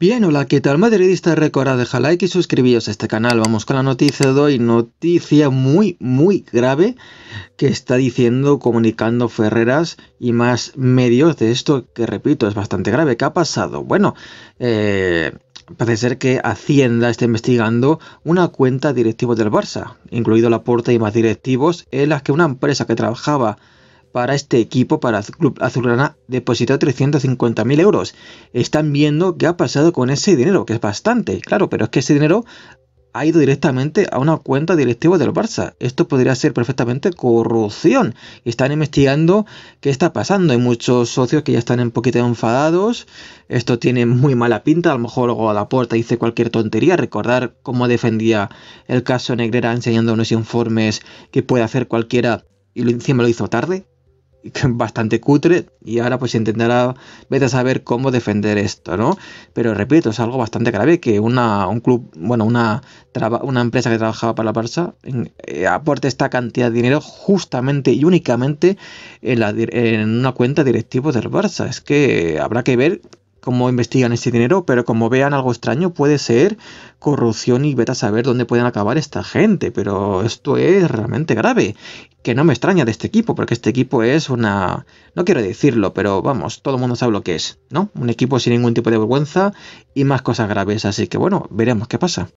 Bien, hola, ¿qué tal madridista? Recordad deja like y suscribiros a este canal. Vamos con la noticia de hoy, noticia muy, muy grave que está diciendo, comunicando Ferreras y más medios de esto, que repito, es bastante grave. ¿Qué ha pasado? Bueno, eh, parece ser que Hacienda está investigando una cuenta directiva del Barça, incluido la Porta y más directivos, en las que una empresa que trabajaba para este equipo, para el Club Azulgrana, depositó 350.000 euros. Están viendo qué ha pasado con ese dinero, que es bastante, claro, pero es que ese dinero ha ido directamente a una cuenta directiva del Barça. Esto podría ser perfectamente corrupción. Están investigando qué está pasando. Hay muchos socios que ya están un poquito enfadados. Esto tiene muy mala pinta. A lo mejor luego a la puerta dice cualquier tontería. Recordar cómo defendía el caso Negrera enseñando unos informes que puede hacer cualquiera y encima lo hizo tarde. bastante cutre y ahora pues intentará vete a saber cómo defender esto, ¿no? Pero repito, es algo bastante grave que una, un club, bueno, una, una empresa que trabajaba para la Barça eh, aporte esta cantidad de dinero justamente y únicamente en, la, en una cuenta directiva del Barça. Es que habrá que ver cómo investigan ese dinero, pero como vean algo extraño puede ser corrupción y vete a saber dónde pueden acabar esta gente, pero esto es realmente grave, que no me extraña de este equipo, porque este equipo es una... no quiero decirlo, pero vamos, todo el mundo sabe lo que es, ¿no? Un equipo sin ningún tipo de vergüenza y más cosas graves, así que bueno, veremos qué pasa.